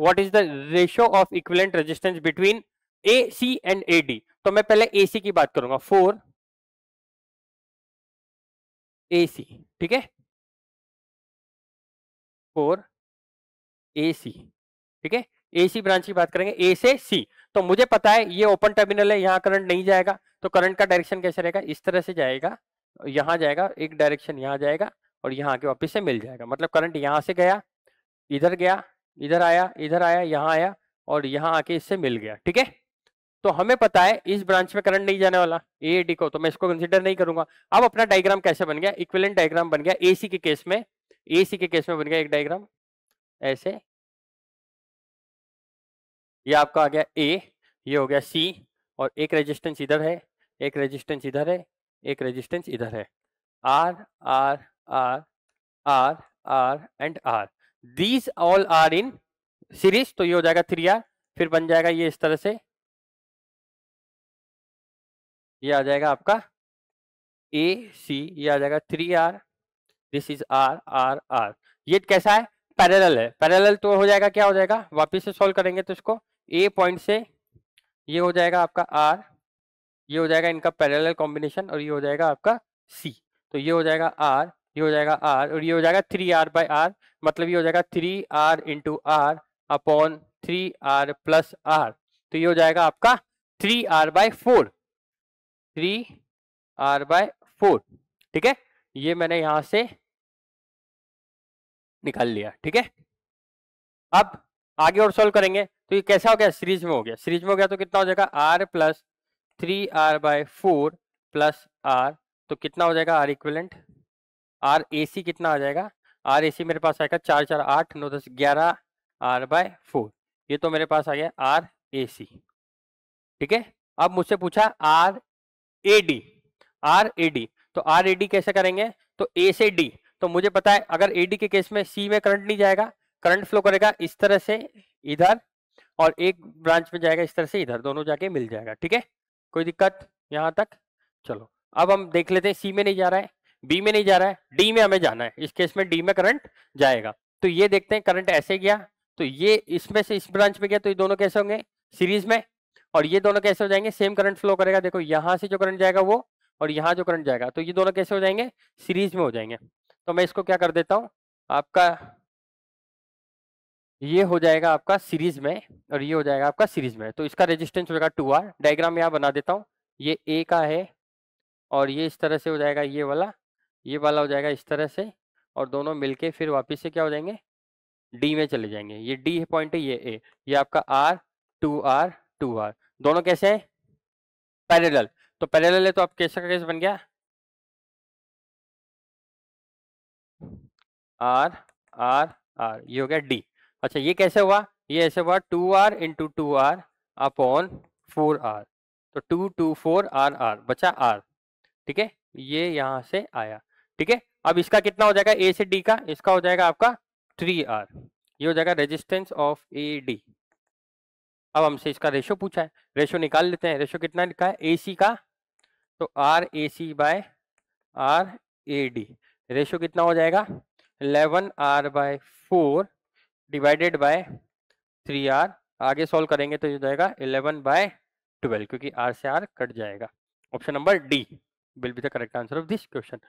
what is the ratio of equivalent resistance between A C and A D तो मैं पहले ए सी की बात करूंगा फोर ए सी ठीक है फोर ए सी ठीक है ए सी ब्रांच की बात करेंगे ए से सी तो मुझे पता है ये ओपन टर्मिनल है यहाँ करंट नहीं जाएगा तो करंट का डायरेक्शन कैसे रहेगा इस तरह से जाएगा यहाँ जाएगा एक डायरेक्शन यहाँ जाएगा और यहाँ आके वापिस से मिल जाएगा मतलब करंट यहाँ से गया इधर गया इधर आया इधर आया यहाँ आया और यहाँ आके इससे मिल गया ठीक है तो हमें पता है इस ब्रांच में करंट नहीं जाने वाला ए डी को तो मैं इसको कंसिडर नहीं करूंगा अब अपना डायग्राम कैसे बन गया इक्विलेंट डायग्राम बन गया एसी के केस में एसी के केस में बन गया एक डायग्राम ऐसे ये आपका आ गया ए ये हो गया सी और एक रेजिस्टेंस इधर है एक रेजिस्टेंस इधर है एक रेजिस्टेंस इधर है R R R R R and R these all are in series तो ये हो जाएगा थ्री आर फिर बन जाएगा ये इस तरह से ये आ जाएगा आपका ए सी ये आ जाएगा three R this is R R R ये कैसा है पैरेलल है पैरेलल तो हो जाएगा क्या हो जाएगा वापस से सॉल्व करेंगे तो इसको ए पॉइंट से ये हो जाएगा आपका आर ये हो जाएगा इनका पैरेलल कॉम्बिनेशन और ये हो जाएगा आपका सी तो ये हो जाएगा आर ये हो जाएगा आर और ये हो जाएगा थ्री आर बाई आर मतलब ये हो जाएगा three R into R upon three R plus R तो ये हो जाएगा आपका three R by four three R by four ठीक है ये मैंने यहां से निकाल लिया ठीक है अब आगे और सॉल्व करेंगे तो ये कैसा हो गया सीरीज में हो गया सीरीज में हो गया तो कितना हो जाएगा R plus three R by four plus R तो कितना हो जाएगा R equivalent R A C कितना आ जाएगा आर ए सी मेरे पास आएगा चार चार आठ नौ दस ग्यारह आर बाय फोर ये तो मेरे पास आ गया आर ए सी ठीक है अब मुझसे पूछा R A D R A D तो आर ए डी कैसे करेंगे तो ए से डी तो मुझे पता है अगर ए डी के केस में सी में करंट नहीं जाएगा करंट फ्लो करेगा इस तरह से इधर और एक ब्रांच में जाएगा इस तरह से इधर दोनों जाके मिल जाएगा ठीक है कोई दिक्कत यहां तक चलो अब हम देख लेते हैं सी में नहीं जा रहा है बी में नहीं जा रहा है डी में हमें जाना है इस केस में डी में करंट जाएगा तो ये देखते हैं करंट ऐसे गया तो ये इसमें से इस ब्रांच में गया तो ये दोनों कैसे होंगे सीरीज में और ये दोनों कैसे हो जाएंगे सेम करंट फ्लो करेगा देखो यहाँ से जो करंट जाएगा वो और यहाँ जो करंट जाएगा तो ये दोनों कैसे हो जाएंगे सीरीज में हो जाएंगे तो मैं इसको क्या कर देता हूँ आपका ये हो जाएगा आपका सीरीज में और ये हो जाएगा आपका सीरीज में तो इसका रेजिस्टेंस हो जाएगा टू आर डायग्राम यहाँ बना देता हूँ ये ए का है और ये इस तरह से हो जाएगा ये वाला ये वाला हो जाएगा इस तरह से और दोनों मिलके फिर वापस से क्या हो जाएंगे डी में चले जाएंगे ये डी पॉइंट है ये ए ये आपका R two R two R दोनों कैसे है पैरेलल तो पैरेलल है तो आप कैसे का केस बन गया आर आर आर ये हो गया डी अच्छा ये कैसे हुआ ये ऐसे हुआ two R into two R upon four R तो two two four R R बचा आर ठीक है ये यहां से आया ठीक है अब इसका कितना हो जाएगा ए से डी का इसका हो जाएगा आपका थ्री आर ये हो जाएगा रेजिस्टेंस ऑफ ए डी अब हमसे इसका रेशो पूछा है रेशो निकाल लेते हैं रेशो कितना लिखा है ए सी का तो R A C by R A D ratio कितना हो जाएगा eleven R by four divided by three R आगे सॉल्व करेंगे तो ये हो जाएगा इलेवन बाय ट्वेल्व क्योंकि आर से आर कट जाएगा option number D will be the correct answer of this question